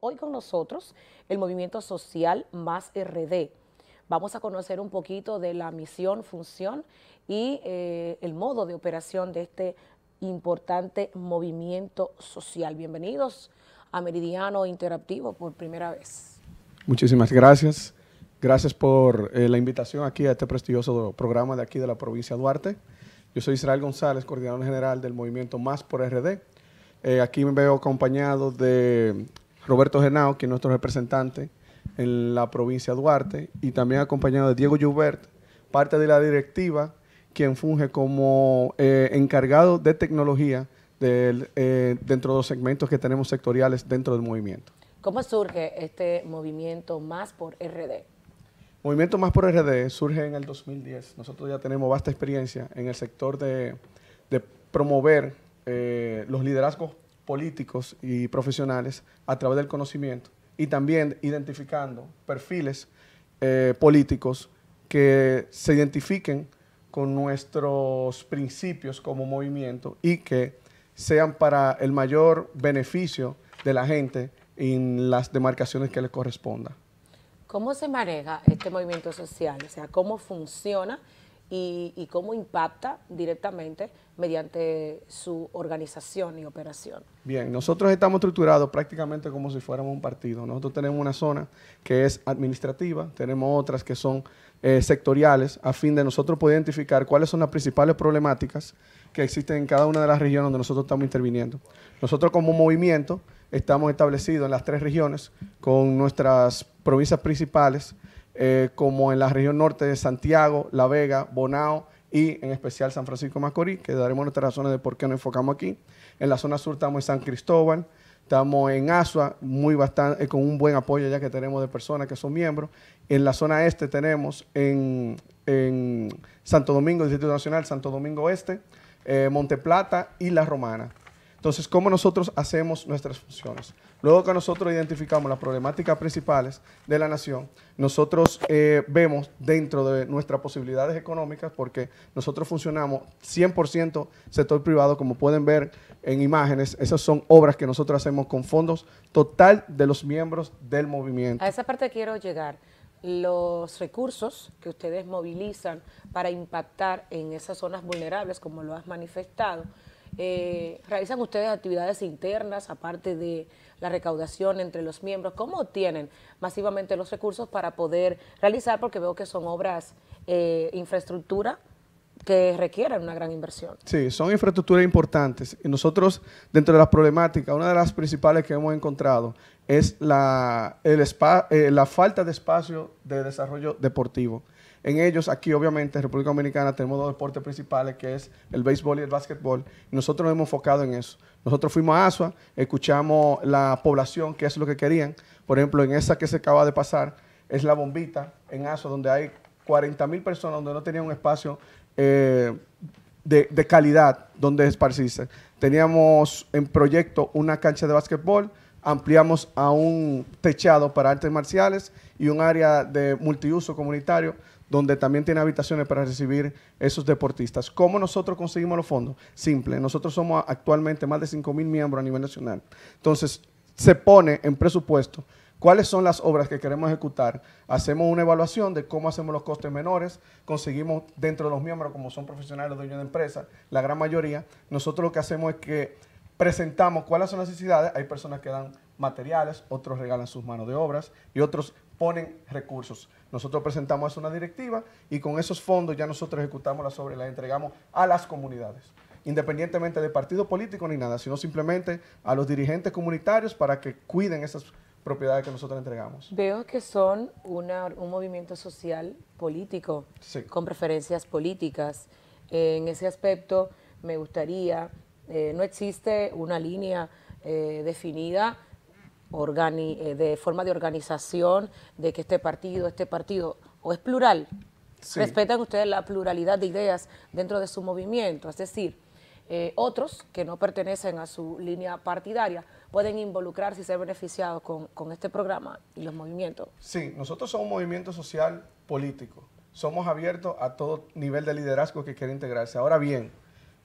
Hoy con nosotros el Movimiento Social Más RD. Vamos a conocer un poquito de la misión, función y eh, el modo de operación de este importante movimiento social. Bienvenidos a Meridiano Interactivo por primera vez. Muchísimas gracias. Gracias por eh, la invitación aquí a este prestigioso programa de aquí de la provincia de Duarte. Yo soy Israel González, coordinador general del movimiento Más por RD. Eh, aquí me veo acompañado de Roberto Genao, que es nuestro representante en la provincia de Duarte, y también acompañado de Diego Yubert, parte de la directiva, quien funge como eh, encargado de tecnología del, eh, dentro de los segmentos que tenemos sectoriales dentro del movimiento. ¿Cómo surge este movimiento más por RD? Movimiento Más por RD surge en el 2010. Nosotros ya tenemos vasta experiencia en el sector de, promover eh, los liderazgos políticos y profesionales a través del conocimiento y también identificando perfiles eh, políticos que se identifiquen con nuestros principios como movimiento y que sean para el mayor beneficio de la gente en las demarcaciones que les corresponda. ¿Cómo se maneja este movimiento social? O sea, ¿cómo funciona? y, cómo impacta directamente mediante su organización y operación. Bien, nosotros estamos estructurados prácticamente como si fuéramos un partido. Nosotros tenemos una zona que es administrativa, tenemos otras que son eh, sectoriales, a fin de nosotros poder identificar cuáles son las principales problemáticas que existen en cada una de las regiones donde nosotros estamos interviniendo. Nosotros como movimiento estamos establecidos en las tres regiones con nuestras provincias principales eh, como en la región norte de Santiago, La Vega, Bonao y en especial San Francisco Macorís, que daremos nuestras razones de por qué nos enfocamos aquí. En la zona sur estamos en San Cristóbal, estamos en Asua, muy bastante, eh, con un buen apoyo ya que tenemos de personas que son miembros. En la zona este tenemos en, Santo Domingo, Instituto Nacional, Santo Domingo Este, eh, Monteplata y La Romana. Entonces, ¿cómo nosotros hacemos nuestras funciones? Luego que nosotros identificamos las problemáticas principales de la nación, nosotros eh, vemos dentro de nuestras posibilidades económicas, porque nosotros funcionamos 100% sector privado, como pueden ver en imágenes, esas son obras que nosotros hacemos con fondos total de los miembros del movimiento. A esa parte quiero llegar los recursos que ustedes movilizan para impactar en esas zonas vulnerables, como lo has manifestado, eh, ¿Realizan ustedes actividades internas, aparte de la recaudación entre los miembros? ¿Cómo obtienen masivamente los recursos para poder realizar? Porque veo que son obras, eh, infraestructura, que requieren una gran inversión. Sí, son infraestructuras importantes. Y nosotros, dentro de las problemáticas, una de las principales que hemos encontrado es la, el eh, la falta de espacio de desarrollo deportivo. En ellos, aquí obviamente en República Dominicana tenemos dos deportes principales, que es el béisbol y el básquetbol. nosotros nos hemos enfocado en eso. Nosotros fuimos a ASUA, escuchamos la población, qué es lo que querían. Por ejemplo, en esa que se acaba de pasar, es la bombita en ASUA, donde hay 40.000 personas, donde no tenían un espacio eh, de, calidad donde esparcirse. Teníamos en proyecto una cancha de básquetbol, ampliamos a un techado para artes marciales y un área de multiuso comunitario donde también tiene habitaciones para recibir esos deportistas. ¿Cómo nosotros conseguimos los fondos? Simple, nosotros somos actualmente más de 5.000 miembros a nivel nacional. Entonces, se pone en presupuesto cuáles son las obras que queremos ejecutar. Hacemos una evaluación de cómo hacemos los costes menores, conseguimos dentro de los miembros, como son profesionales dueños de empresas, la gran mayoría, nosotros lo que hacemos es que presentamos cuáles son las necesidades, hay personas que dan materiales, otros regalan sus manos de obras y otros ponen recursos. Nosotros presentamos una directiva y con esos fondos ya nosotros ejecutamos las obras y las entregamos a las comunidades independientemente de partido político ni nada, sino simplemente a los dirigentes comunitarios para que cuiden esas propiedades que nosotros entregamos. Veo que son un movimiento social político, con preferencias políticas. en ese aspecto me gustaría, eh, no existe una línea eh, definida eh, de forma de organización de que este partido, este partido, o es plural. Respetan ustedes la pluralidad de ideas dentro de su movimiento, es decir, eh, otros que no pertenecen a su línea partidaria pueden involucrarse y ser beneficiados con, este programa y los movimientos. Sí, nosotros somos un movimiento social político. Somos abiertos a todo nivel de liderazgo que quiera integrarse. Ahora bien,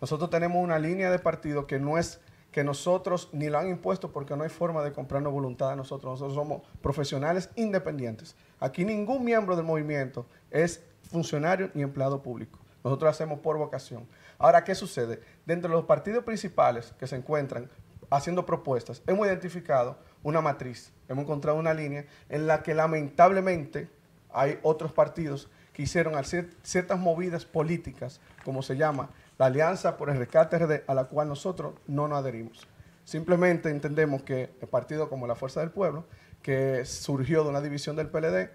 nosotros tenemos una línea de partido que no es que nosotros ni lo han impuesto porque no hay forma de comprarnos voluntad a nosotros. Nosotros somos profesionales independientes. Aquí ningún miembro del movimiento es funcionario ni empleado público. Nosotros hacemos por vocación. Ahora, ¿qué sucede? Dentro de los partidos principales que se encuentran haciendo propuestas, hemos identificado una matriz, hemos encontrado una línea en la que lamentablemente hay otros partidos que hicieron ciertas movidas políticas, como se llama, la Alianza por el Rescate RD, a la cual nosotros no nos adherimos. Simplemente entendemos que el partido como la Fuerza del Pueblo, que surgió de una división del PLD,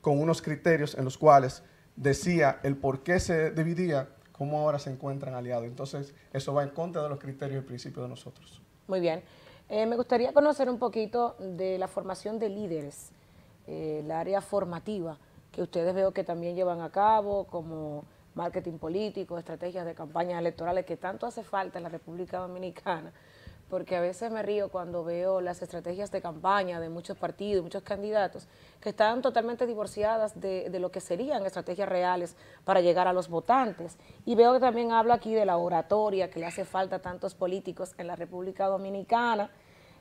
con unos criterios en los cuales decía el por qué se dividía, cómo ahora se encuentran aliados. Entonces, eso va en contra de los criterios y principios de nosotros. Muy bien. Eh, me gustaría conocer un poquito de la formación de líderes, el eh, área formativa que ustedes veo que también llevan a cabo, como marketing político, estrategias de campañas electorales que tanto hace falta en la República Dominicana porque a veces me río cuando veo las estrategias de campaña de muchos partidos, muchos candidatos, que están totalmente divorciadas de, lo que serían estrategias reales para llegar a los votantes. Y veo que también habla aquí de la oratoria que le hace falta a tantos políticos en la República Dominicana,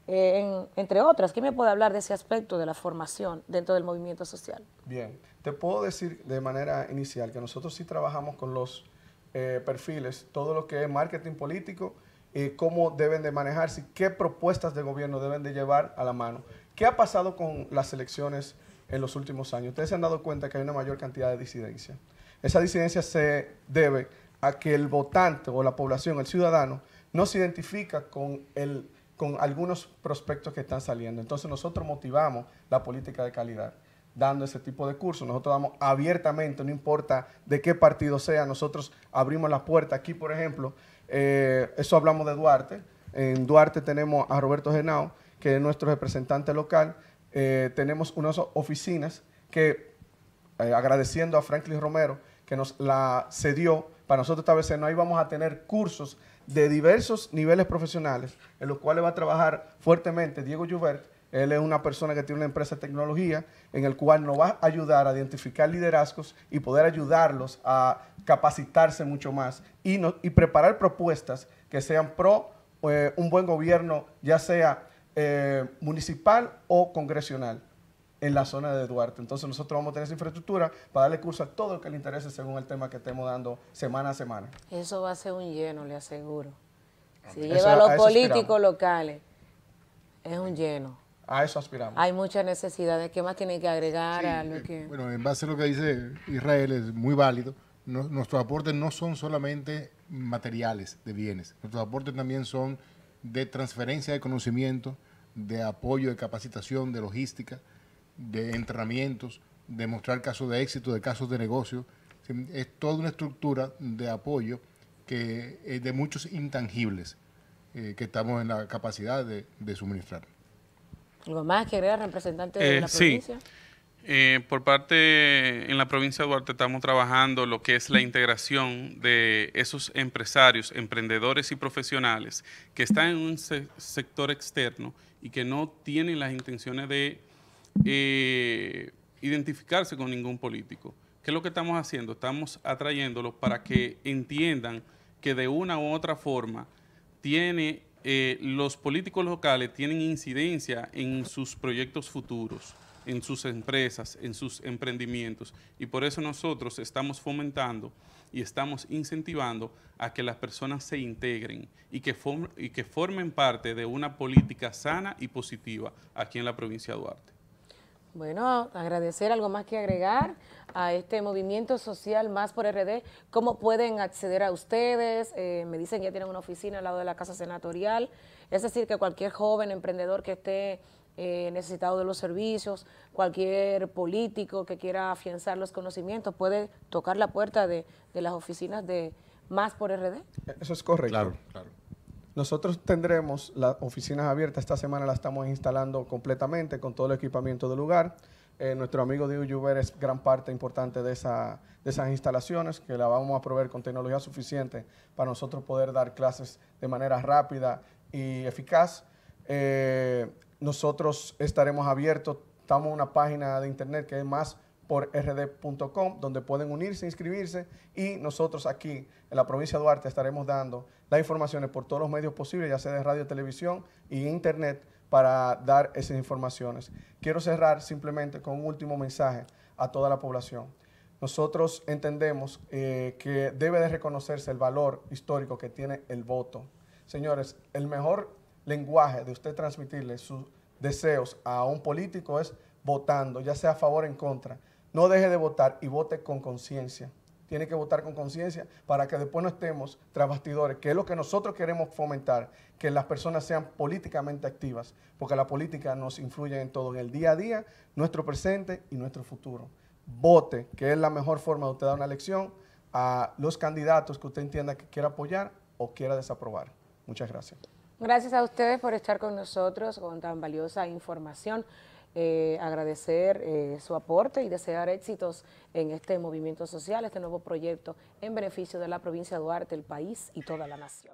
eh, entre otras. ¿Qué me puede hablar de ese aspecto de la formación dentro del movimiento social? Bien, te puedo decir de manera inicial que nosotros sí trabajamos con los eh, perfiles, todo lo que es marketing político, eh, cómo deben de manejarse, qué propuestas de gobierno deben de llevar a la mano. ¿Qué ha pasado con las elecciones en los últimos años? Ustedes se han dado cuenta que hay una mayor cantidad de disidencia. Esa disidencia se debe a que el votante o la población, el ciudadano, no se identifica con algunos prospectos que están saliendo. Entonces nosotros motivamos la política de calidad dando ese tipo de cursos. Nosotros damos abiertamente, no importa de qué partido sea, nosotros abrimos la puerta. Aquí, por ejemplo, eh, eso hablamos de Duarte. En Duarte tenemos a Roberto Genao, que es nuestro representante local. Eh, tenemos unas oficinas que, eh, agradeciendo a Franklin Romero, que nos la cedió para nosotros vez, no íbamos a tener cursos de diversos niveles profesionales, en los cuales va a trabajar fuertemente Diego Joubert, él es una persona que tiene una empresa de tecnología en el cual nos va a ayudar a identificar liderazgos y poder ayudarlos a capacitarse mucho más y, y preparar propuestas que sean pro eh, un buen gobierno, ya sea eh, municipal o congresional en la zona de Duarte. Entonces nosotros vamos a tener esa infraestructura para darle curso a todo el que le interese según el tema que estemos dando semana a semana. Eso va a ser un lleno, le aseguro. Si lleva a los políticos locales, es un lleno. A eso aspiramos. Hay muchas necesidades. qué más tiene que agregar eh, bueno, en base a lo que dice Israel, es muy válido. nuestros aportes no son solamente materiales de bienes. Nuestros aportes también son de transferencia de conocimiento, de apoyo, de capacitación, de logística, de entrenamientos, de mostrar casos de éxito, de casos de negocio. Es toda una estructura de apoyo que es de muchos intangibles eh, que estamos en la capacidad de suministrar. ¿Algo más que representante de eh, la provincia? Eh, por parte, en la provincia de Duarte estamos trabajando lo que es la integración de esos empresarios, emprendedores y profesionales que están en un sector externo y que no tienen las intenciones de eh, identificarse con ningún político. ¿Qué es lo que estamos haciendo? Estamos atrayéndolos para que entiendan que de una u otra forma tiene eh, los políticos locales tienen incidencia en sus proyectos futuros, en sus empresas, en sus emprendimientos. Y por eso nosotros estamos fomentando y estamos incentivando a que las personas se integren y que, y que formen parte de una política sana y positiva aquí en la provincia de Duarte. Bueno, agradecer algo más que agregar a este movimiento social más por RD. ¿Cómo pueden acceder a ustedes? Eh, me dicen que ya tienen una oficina al lado de la casa senatorial. Es decir, que cualquier joven emprendedor que esté eh, necesitado de los servicios, cualquier político que quiera afianzar los conocimientos puede tocar la puerta de, de las oficinas de más por RD. Eso es correcto. Claro, claro. Nosotros tendremos las oficinas abiertas, esta semana la estamos instalando completamente con todo el equipamiento del lugar. Eh, nuestro amigo Diego Uber es gran parte importante de, esas instalaciones, que la vamos a proveer con tecnología suficiente para nosotros poder dar clases de manera rápida y eficaz. Eh, nosotros estaremos abiertos, estamos en una página de internet que es más por rd.com, donde pueden unirse, inscribirse y nosotros aquí en la provincia de Duarte estaremos dando las informaciones por todos los medios posibles, ya sea de radio, televisión y internet, para dar esas informaciones. Quiero cerrar simplemente con un último mensaje a toda la población. Nosotros entendemos eh, que debe de reconocerse el valor histórico que tiene el voto. Señores, el mejor lenguaje de usted transmitirle sus deseos a un político es votando, ya sea a favor o en contra. No deje de votar y vote con conciencia. Tiene que votar con conciencia para que después no estemos tras bastidores, que es lo que nosotros queremos fomentar, que las personas sean políticamente activas, porque la política nos influye en todo, en el día a día, nuestro presente y nuestro futuro. Vote, que es la mejor forma de usted dar una elección a los candidatos que usted entienda que quiera apoyar o quiera desaprobar. Muchas gracias. Gracias a ustedes por estar con nosotros con tan valiosa información eh, agradecer eh, su aporte y desear éxitos en este movimiento social, este nuevo proyecto en beneficio de la provincia de Duarte, el país y toda la nación.